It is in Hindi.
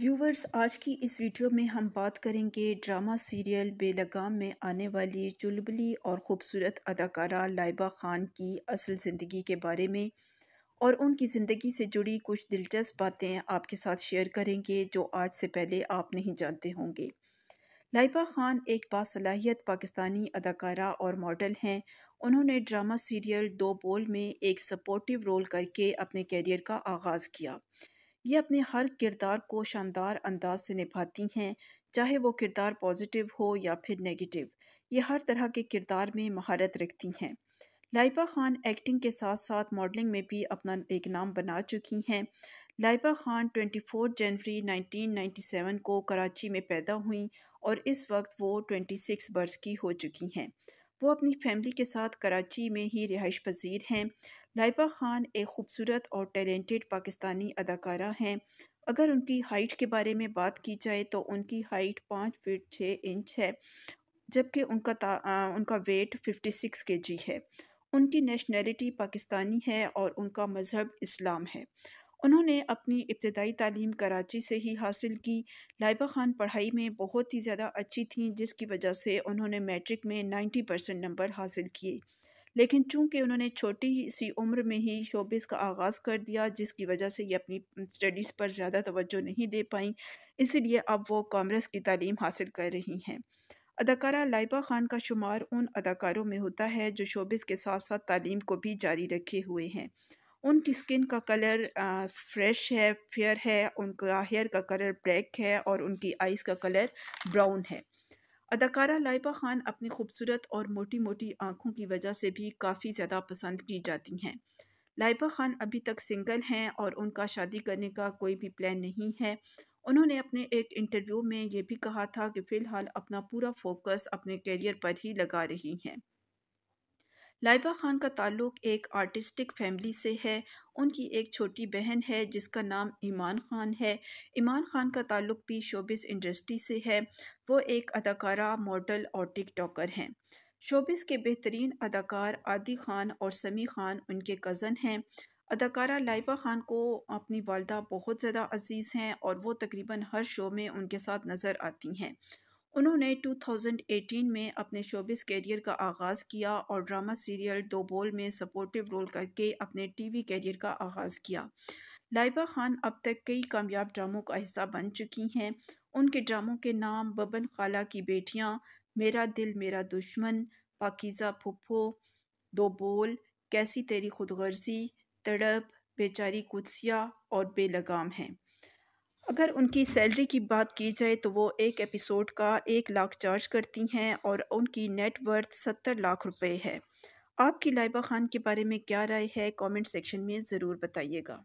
व्यूवर्स आज की इस वीडियो में हम बात करेंगे ड्रामा सीरियल बेलगाम में आने वाली चुलबली और ख़ूबसूरत अदाकारा लाइबा ख़ान की असल ज़िंदगी के बारे में और उनकी ज़िंदगी से जुड़ी कुछ दिलचस्प बातें आपके साथ शेयर करेंगे जो आज से पहले आप नहीं जानते होंगे लाइबा ख़ान एक बासलाहियत पाकिस्तानी अदाकारा और मॉडल हैं उन्होंने ड्रामा सीरियल दो बोल में एक सपोर्टिव रोल करके अपने कैरियर का आगाज़ किया ये अपने हर किरदार को शानदार अंदाज से निभाती हैं चाहे वो किरदार पॉजिटिव हो या फिर नेगेटिव ये हर तरह के किरदार में महारत रखती हैं लाइबा खान एक्टिंग के साथ साथ मॉडलिंग में भी अपना एक नाम बना चुकी हैं लाइबा खान 24 जनवरी 1997 को कराची में पैदा हुई और इस वक्त वो 26 वर्ष की हो चुकी हैं वो अपनी फैमिली के साथ कराची में ही रिहाइश पजीर हैं लाइबा ख़ान एक खूबसूरत और टैलेंटेड पाकिस्तानी अदाकारा हैं अगर उनकी हाइट के बारे में बात की जाए तो उनकी हाइट पाँच फीट छः इंच है जबकि उनका आ, उनका वेट फिफ्टी सिक्स के जी है उनकी नेशनैलिटी पाकिस्तानी है और उनका मज़हब इस्लाम है उन्होंने अपनी इब्तदाई तालीम कराची से ही हासिल की लाइबा ख़ान पढ़ाई में बहुत ही ज़्यादा अच्छी थी जिसकी वजह से उन्होंने मैट्रिक में 90 परसेंट नंबर हासिल किए लेकिन चूंकि उन्होंने छोटी सी उम्र में ही शोबिस का आगाज़ कर दिया जिसकी वजह से ये अपनी स्टडीज़ पर ज़्यादा तवज्जो नहीं दे पाई इसीलिए अब वो कामर्स की तालीम हासिल कर रही हैं अदाकारा लाइबा ख़ान का शुमार उन अदाकारों में होता है जो शोबिस के साथ साथ तालीम को भी जारी रखे हुए हैं उनकी स्किन का कलर फ्रेश है फेयर है उनका हेयर का कलर ब्लैक है और उनकी आइज़ का कलर ब्राउन है अदाकारा लाइबा खान अपनी खूबसूरत और मोटी मोटी आँखों की वजह से भी काफ़ी ज़्यादा पसंद की जाती हैं लाइबा खान अभी तक सिंगल हैं और उनका शादी करने का कोई भी प्लान नहीं है उन्होंने अपने एक इंटरव्यू में ये भी कहा था कि फ़िलहाल अपना पूरा फोकस अपने कैरियर पर ही लगा रही हैं लाइबा ख़ान का ताल्लुक़ एक आर्टिस्टिक फैमिली से है उनकी एक छोटी बहन है जिसका नाम ईमान ख़ान है ईमान ख़ान का ताल्लुक़ भी शोबिस इंडस्ट्री से है वो एक अदाकारा मॉडल और टिकटॉकर हैं शोबिस के बेहतरीन अदाकार आदि ख़ान और समी ख़ान उनके कज़न हैं अदाकारा लाइबा ख़ान को अपनी वालदा बहुत ज़्यादा अजीज़ हैं और वो तकरीबन हर शो में उनके साथ नज़र आती हैं उन्होंने 2018 में अपने शोबिस कैरियर का आगाज़ किया और ड्रामा सीरियल दो बोल में सपोर्टिव रोल करके अपने टीवी कैरियर का आगाज़ किया लाइबा खान अब तक कई कामयाब ड्रामों का हिस्सा बन चुकी हैं उनके ड्रामों के नाम बबन खाला की बेटियाँ मेरा दिल मेरा दुश्मन पाकिज़ा फुप्पो दो बोल कैसी तेरी खुदगर्जी तड़प बेचारी कुत्सिया और बेलगाम हैं अगर उनकी सैलरी की बात की जाए तो वो एक एपिसोड का एक लाख चार्ज करती हैं और उनकी नेटवर्थ सत्तर लाख रुपए है आपकी लाइबा ख़ान के बारे में क्या राय है कमेंट सेक्शन में ज़रूर बताइएगा